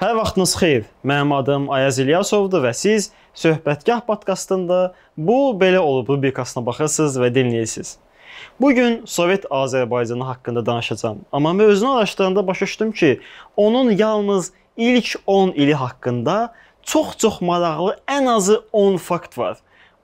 Hər vaxtınız xeyir. Mənim adım Ayaz İlyasovdur və siz Söhbətgah podkastında bu belə olub rubrikasına baxırsınız və dinləyirsiniz. Bu gün Sovet Azərbaycanı haqqında danışacağam. Amma mən özünü araşdıranda başa düşdüm ki, onun yalnız ilk 10 ili haqqında çox-çox maraqlı ən azı 10 fakt var.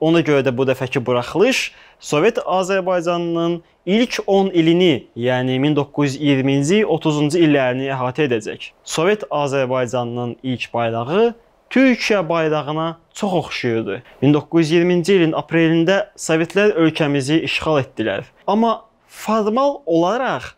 Ona görə də bu dəfəki buraxılış Sovet Azərbaycanının ilk 10 ilini, yəni 1920-ci, 30-cu illərini əhatə edəcək. Sovet Azərbaycanının ilk bayrağı Türkiyə bayrağına çox oxşayırdı. 1920-ci ilin aprelində Sovetlər ölkəmizi işğal etdilər. Amma formal olaraq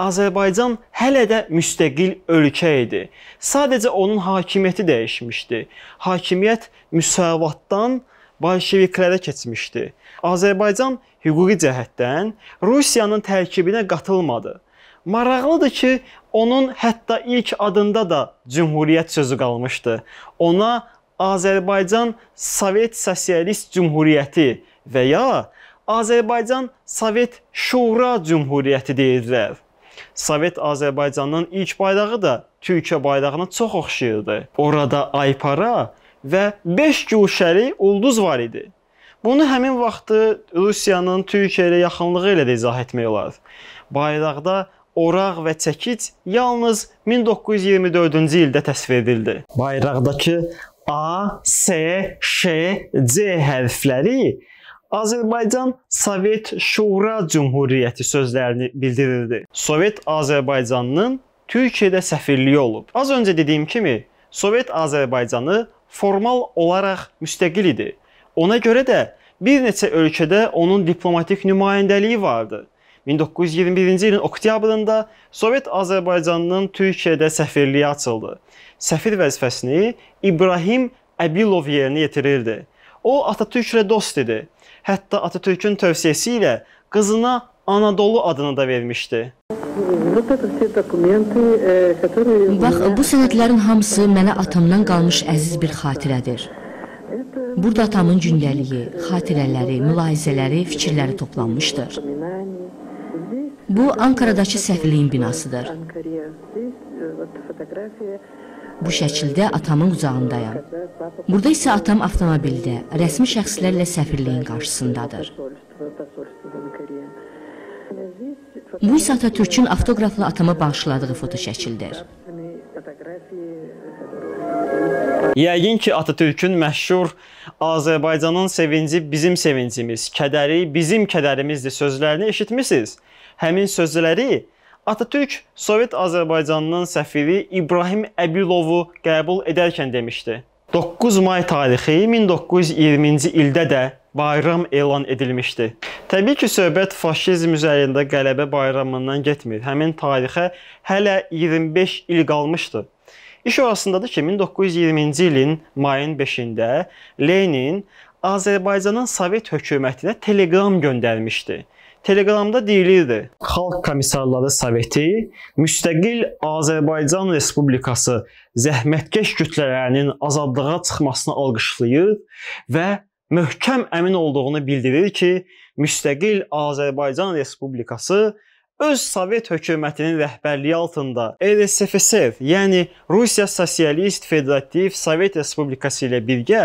Azərbaycan hələ də müstəqil ölkə idi. Sadəcə onun hakimiyyəti dəyişmişdi. Hakimiyyət müsavatdan bolşeviklərə keçmişdi. Azərbaycan hüquqi cəhətdən Rusiyanın tərkibinə qatılmadı. Maraqlıdır ki, onun hətta ilk adında da cümhuriyyət sözü qalmışdı. Ona Azərbaycan Sovet Sosialist Cümhuriyyəti və ya Azərbaycan Sovet Şura Cümhuriyyəti deyirdilər. Sovet Azərbaycanın ilk bayrağı da Türkiyə bayrağına çox oxşayırdı. Orada aypara və 5 guşəli ulduz var idi. Bunu həmin vaxtı Rusiyanın Türkiyə ilə yaxınlığı ilə də izah etmək olar. Bayraqda oraq və çəkic yalnız 1924-cü ildə təsvir edildi. Bayraqdakı A, S, Ş, C hərfləri Azərbaycan Sovet Şura Cümhuriyyəti sözlərini bildirirdi. Sovet Azərbaycanının Türkiyədə səfirliyi olub. Az öncə dediyim kimi, Sovet Azərbaycanı formal olaraq müstəqil idi. Ona görə də bir neçə ölkədə onun diplomatik nümayəndəliyi vardı. 1921-ci ilin oktyabrında Sovet Azərbaycanının Türkiyədə səfirliyi açıldı. Səfir vəzifəsini İbrahim Əbilov yerinə yetirirdi. O Atatürklə dost idi. Hətta Atatürkün tövsiyəsi ilə qızına Anadolu adını da vermişdi. Bax, bu sənədlərin hamısı mənə atamdan qalmış əziz bir xatirədir. Burada atamın gündəliyi, xatirələri, mülahizələri, fikirləri toplanmışdır. Bu Ankaradakı səfirliyin binasıdır. Bu şəkildə atamın uzağındayam. Burada isə atam avtomobildə, rəsmi şəxslərlə səfirliyin qarşısındadır. Bu isə Atatürkün avtoqrafla atama bağışladığı fotoşəkildir. Yəqin ki, Atatürkün məşhur Azərbaycanın sevinci bizim sevincimiz, kədəri bizim kədərimizdir sözlərini eşitmisiniz. Həmin sözləri Atatürk Sovet Azərbaycanının səfiri İbrahim Əbilovu qəbul edərkən demişdi. 9 may tarixi 1920-ci ildə də bayram elan edilmişdi. Təbii ki, söhbət faşizm üzərində qələbə bayramından getmir. Həmin tarixə hələ 25 il qalmışdı. İş orasındadır ki, 1920-ci ilin mayın 5-də Lenin Azərbaycanın Sovet hökumətinə teleqram göndərmişdi. Telegramda deyilirdi: Xalq Komissarları Soveti müstəqil Azərbaycan Respublikası zəhmətkeş kütlələrinin azadlığa çıxmasını alqışlayır və möhkəm əmin olduğunu bildirir ki, müstəqil Azərbaycan Respublikası öz Sovet hökumətinin rəhbərliyi altında RSFSR, yəni Rusiya Sosialist Federativ Sovet Respublikası ilə birgə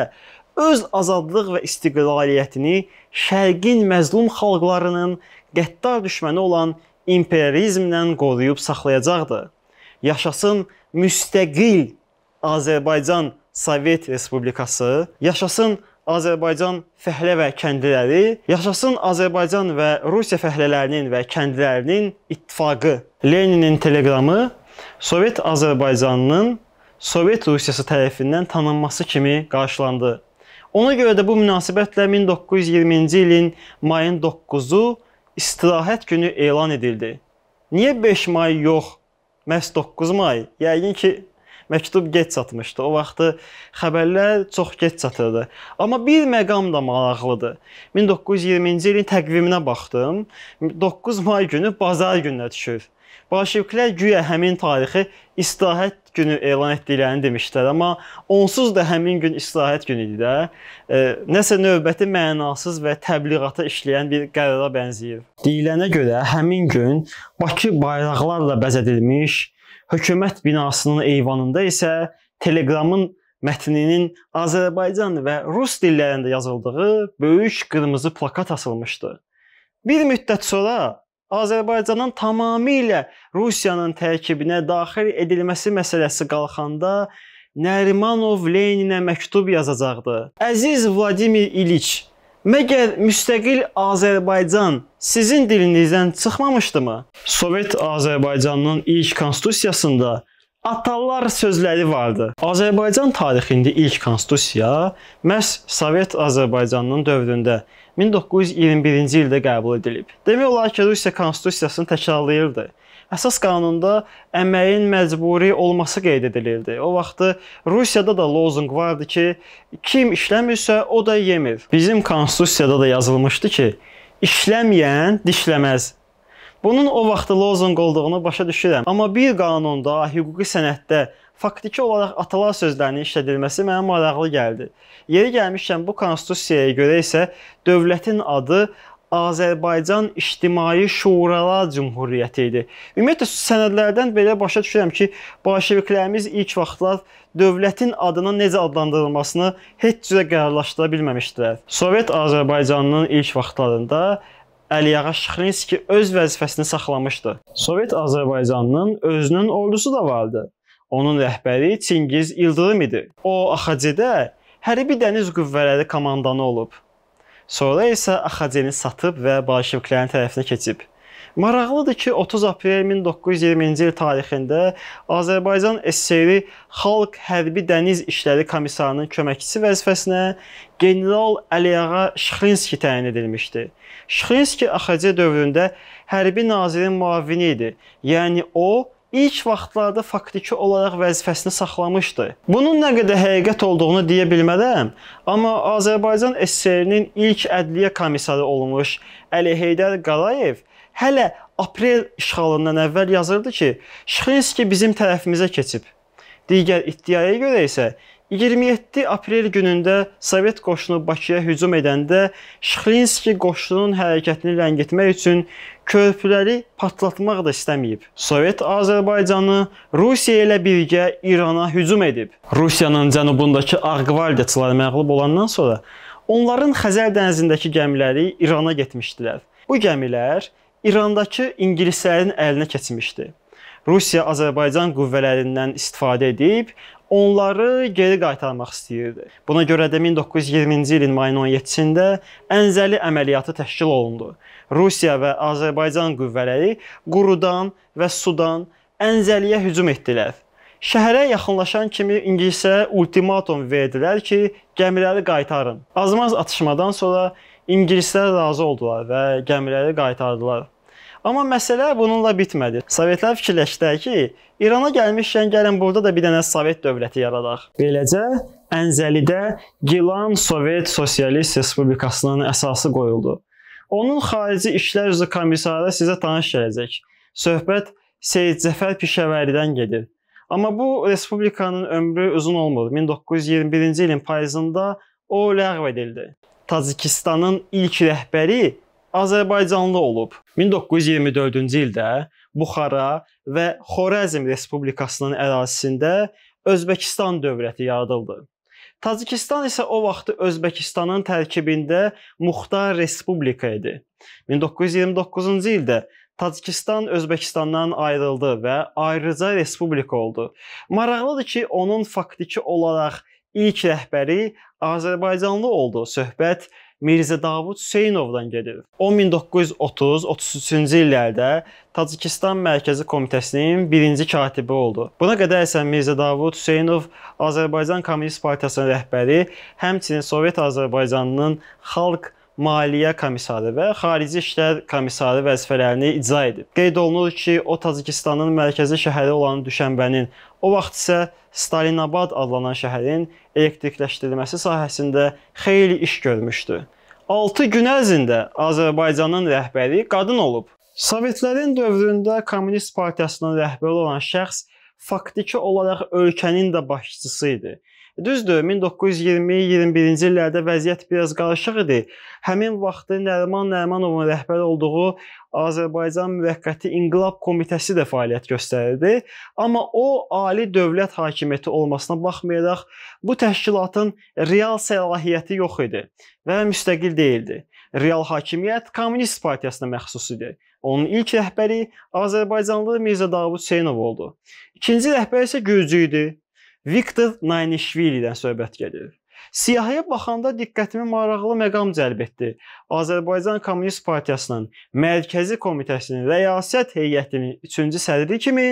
öz azadlıq və istiqlaliyyətini şərqin məzlum xalqlarının qəddar düşməni olan imperializmlə qoruyub saxlayacaqdı. Yaşasın müstəqil Azərbaycan Sovet Respublikası, yaşasın Azərbaycan fəhlə və kəndiləri, yaşasın Azərbaycan və Rusiya fəhlələrinin və kəndilərinin ittifaqı. Leninin teleqramı Sovet Azərbaycanının Sovet Rusiyası tərəfindən tanınması kimi qarşılandı. Ona görə də bu münasibətlə 1920-ci ilin mayın 9-u istirahət günü elan edildi. Niyə 5 may yox, məhz 9 may? Yəqin ki, məktub gec çatmışdı. O vaxtı xəbərlər çox gec çatırdı. Amma bir məqam da maraqlıdır. 1920-ci ilin təqviminə baxdım. 9 may günü bazar gününə düşür. Bolşeviklər güya həmin tarixi istirahət günü elan etdiklərini demişdilər, amma onsuz da həmin gün istirahət günü idi də. E, nəsə növbəti mənasız və təbliğata işləyən bir qərara bənzəyir. Deyilənə görə həmin gün Bakı bayraqlarla bəzədilmiş Hökumət binasının eyvanında isə Telegramın mətninin Azərbaycan və rus dillərində yazıldığı böyük qırmızı plakat asılmışdı. Bir müddət sonra Azərbaycanın tamamilə Rusiyanın tərkibinə daxil edilməsi məsələsi qalxanda Nərimanov Leninə məktub yazacaqdı. Əziz Vladimir İliç, məgər müstəqil Azərbaycan sizin dilinizdən çıxmamışdımı? Sovet Azərbaycanının ilk konstitusiyasında atallar sözləri vardı. Azərbaycan tarixində ilk konstitusiya məhz Sovet Azərbaycanının dövründə 1921-ci ildə qəbul edilib. Demək olar ki, Rusiya konstitusiyasını təkrarlayırdı. Əsas qanunda əməyin məcburi olması qeyd edilirdi. O vaxtı Rusiyada da lozunq vardı ki, kim işləmirsə o da yemir. Bizim konstitusiyada da yazılmışdı ki, işləməyən dişləməz. Bunun o vaxtı lozunq olduğunu başa düşürəm. Amma bir qanunda, hüquqi sənəddə faktiki olaraq atalar sözlərinin işlədilməsi mənə maraqlı gəldi. Yeri gəlmişkən bu konstitusiyaya görə isə dövlətin adı Azərbaycan İctimai Şuralar Cümhuriyyəti idi. Ümumiyyətlə sənədlərdən belə başa düşürəm ki, bolşeviklərimiz ilk vaxtlar dövlətin adının necə adlandırılmasını heç cürə qərarlaşdıra bilməmişdilər. Sovet Azərbaycanının ilk vaxtlarında Əliyağa Şıxlinski öz vəzifəsini saxlamışdı. Sovet Azərbaycanının özünün ordusu da vardı. Onun rəhbəri Çingiz İldırım idi. O AXC-də hərbi dəniz qüvvələri komandanı olub. Sonra isə Axadeni satıb və bolşeviklərin tərəfinə keçib. Maraqlıdır ki, 30 aprel 1920-ci il tarixində Azərbaycan SSR Xalq Hərbi Dəniz İşləri Komissarının köməkçisi vəzifəsinə general Əliağa Şıxlinski təyin edilmişdi. Şıxlinski AXC dövründə hərbi nazirin müavini idi. Yəni o ilk vaxtlarda faktiki olaraq vəzifəsini saxlamışdı. Bunun nə qədər həqiqət olduğunu deyə bilmərəm, amma Azərbaycan SSR-nin ilk ədliyyə komissarı olmuş Əli Heydər Qarayev hələ aprel işğalından əvvəl yazırdı ki, Şixinski bizim tərəfimizə keçib. Digər iddiaya görə isə 27 aprel günündə Sovet qoşunu Bakıya hücum edəndə Şxlinski qoşununun hərəkətini ləngitmək üçün körpüləri patlatmaq da istəməyib. Sovet Azərbaycanı Rusiya ilə birgə İrana hücum edib. Rusiyanın cənubundakı Ağqvardiyaçılar məğlub olandan sonra onların Xəzər dənizindəki gəmiləri İrana getmişdilər. Bu gəmilər İrandakı ingilislərin əlinə keçmişdi. Rusiya Azərbaycan qüvvələrindən istifadə edib onları geri qaytarmaq istəyirdi. Buna görə də 1920-ci ilin mayın 17-də Ənzəli əməliyyatı təşkil olundu. Rusiya və Azərbaycan qüvvələri Qurudan və Sudan Ənzəliyə hücum etdilər. Şəhərə yaxınlaşan kimi İngilisə ultimatum verdilər ki, gəmiləri qaytarın. Azmaz atışmadan sonra ingilislər razı oldular və gəmiləri qaytardılar. Amma məsələ bununla bitmədi. Sovetlər fikirləşdilər ki, İrana gəlmişkən gəlin burada da bir dənə Sovet dövləti yaradaq. Beləcə Ənzəlidə Gilan Sovet Sosialist Respublikasının əsası qoyuldu. Onun xarici işlər üzrə komissarı sizə tanış gələcək. Söhbət Seyid Cəfər Pişəvəridən gedir. Amma bu respublikanın ömrü uzun olmadı. 1921-ci ilin payızında o ləğv edildi. Tacikistanın ilk rəhbəri azərbaycanlı olub. 1924-cü ildə Buxara və Xorəzm Respublikasının ərazisində Özbəkistan dövləti yaradıldı. Tacikistan isə o vaxtı Özbəkistanın tərkibində muxtar respublika idi. 1929-cu ildə Tacikistan Özbəkistandan ayrıldı və ayrıca respublika oldu. Maraqlıdır ki, onun faktiki olaraq ilk rəhbəri Azərbaycanlı oldu. Söhbət Mirzə Davud Hüseynovdan gedir. O 1930-33-cü illərdə Tacikistan Mərkəzi Komitəsinin birinci katibi oldu. Buna qədər isə Mirzə Davud Hüseynov Azərbaycan Kommunist Partiyasının rəhbəri, həmçinin Sovet Azərbaycanının xalq Maliyyə Komissarı və Xarici İşlər Komissarı vəzifələrini icra edib. Qeyd olunur ki, o Tacikistanın mərkəzi şəhəri olan Düşənbənin, o vaxt isə Stalinabad adlanan şəhərin elektrikləşdirilməsi sahəsində xeyli iş görmüşdü. 6 gün ərzində Azərbaycanın rəhbəri qadın olub. Sovetlərin dövründə Kommunist Partiyasının rəhbəri olan şəxs faktiki olaraq ölkənin də başçısı idi. Düzdür, 1920-21-ci illərdə vəziyyət biraz qarışıq idi. Həmin vaxtı Nəriman Nərimanovun rəhbər olduğu Azərbaycan Müvəqqəti İnqilab Komitəsi də fəaliyyət göstərirdi. Amma o ali dövlət hakimiyyəti olmasına baxmayaraq bu təşkilatın real səlahiyyəti yox idi və müstəqil deyildi. Real hakimiyyət Kommunist partiyasına məxsus idi. Onun ilk rəhbəri Azərbaycanlı Mirzə Davud Hüseynov oldu. İkinci rəhbər isə Gürcü idi. Viktor Nainişvilidən söhbət gedir. Siyahıya baxanda diqqətimi maraqlı məqam cəlb etdi. Azərbaycan Kommunist Partiyasının Mərkəzi Komitəsinin rəyasət heyətinin 3-cü sədri kimi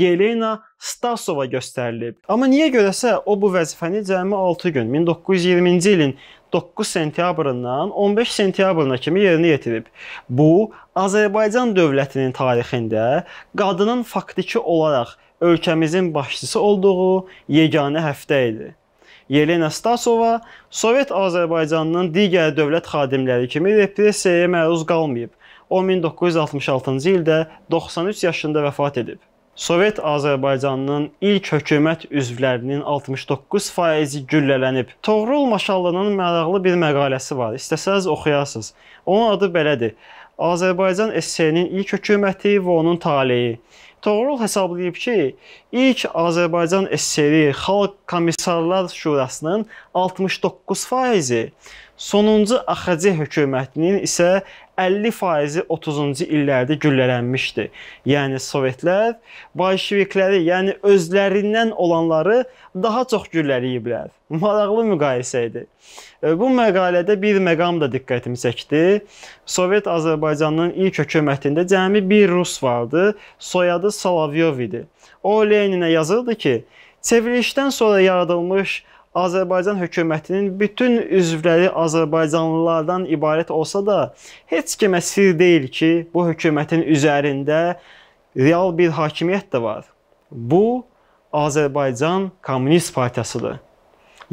Yelena Stasova göstərilib. Amma niyə görəsə o bu vəzifəni cəmi 6 gün 1920-ci ilin 9 sentyabrından 15 sentyabrına kimi yerinə yetirib. Bu Azərbaycan dövlətinin tarixində qadının faktiki olaraq ölkəmizin başçısı olduğu yeganə həftə idi. Yelena Stasova Sovet Azərbaycanının digər dövlət xadimləri kimi repressiyaya məruz qalmayıb. O 1966-cı ildə 93 yaşında vəfat edib. Sovet Azərbaycanının ilk hökumət üzvlərinin 69%-i güllələnib. Toğrul Maşallının maraqlı bir məqaləsi var. İstəsəz oxuyarsınız. Onun adı belədir: Azərbaycan SSR-nin ilk hökuməti və onun taleyi. Toğrul hesablayıb ki, ilk Azərbaycan SSR Xalq Komissarlar Şurasının 69%-i, sonuncu AXC hökumətinin isə 50%-i 30-cu illərdə güllələnmişdi. Yəni Sovetlər bolşevikləri, yəni özlərindən olanları daha çox güllələyiblər. Maraqlı müqayisə idi. E, bu məqalədə bir məqam da diqqətimi çəkdi. Sovet Azərbaycan Azərbaycanın ilk hökumətində cəmi bir rus vardı, soyadı Solovyov idi. O Leninə yazırdı ki, çevrilişdən sonra yaradılmış Azərbaycan hökumətinin bütün üzvləri Azərbaycanlılardan ibarət olsa da, heç kimə sir deyil ki, bu hökumətin üzərində real bir hakimiyyət də var. Bu Azərbaycan Kommunist Partiyasıdır.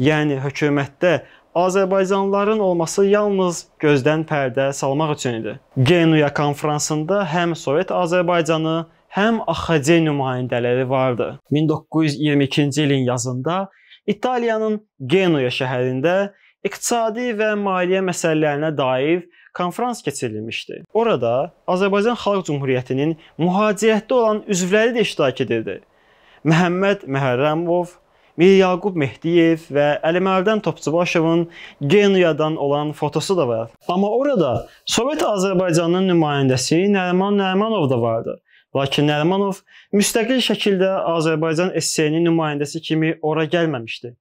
Yəni hökumətdə Azərbaycanlıların olması yalnız gözdən pərdə salmaq üçün idi. Genuya konfransında həm Sovet Azərbaycanı, həm AXC nümayəndələri vardı. 1922-ci ilin yazında İtaliyanın Genuya şəhərində iqtisadi və maliyyə məsələlərinə dair konfrans keçirilmişdi. Orada Azərbaycan Xalq Cümhuriyyətinin mühacirətdə olan üzvləri də iştirak edirdi. Məhəmməd Məhərrəmov, Mir Yaqub Mehdiyev və Əlimərdən Topçubaşovun Genuyadan olan fotosu da var. Amma orada Sovet Azərbaycanının nümayəndəsi Nəriman Nərimanov da vardı. Lakin Nərimanov müstəqil şəkildə Azərbaycan SSR-nin nümayəndəsi kimi ora gəlməmişdi.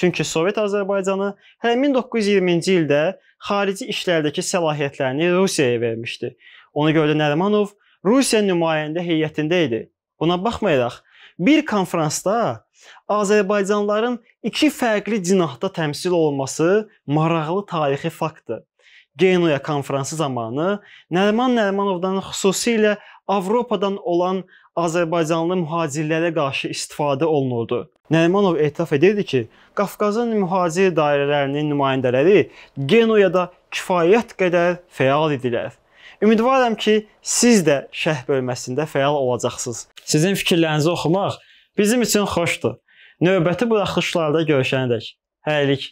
Çünki Sovet Azərbaycanı hələ 1920-ci ildə xarici işlərdəki səlahiyyətlərini Rusiyaya vermişdi. Ona görə də Nərimanov Rusiya nümayəndə heyətində idi. Buna baxmayaraq bir konfransda Azərbaycanlıların iki fərqli cinahda təmsil olması maraqlı tarixi faktdır. Genoya konfransı zamanı Nəriman Nərimanovdan xüsusilə Avropadan olan Azərbaycanlı mühacirlərə qarşı istifadə olunurdu. Nərimanov etiraf edirdi ki, Qafqazın mühacir dairələrinin nümayəndələri Genoyada kifayət qədər fəal idilər Ümidvaram ki, siz də şərh bölməsində fəal olacaqsınız. Sizin fikirlərinizi oxumaq bizim üçün xoşdur. Növbəti buraxılışlarda görüşənədək. Hələlik.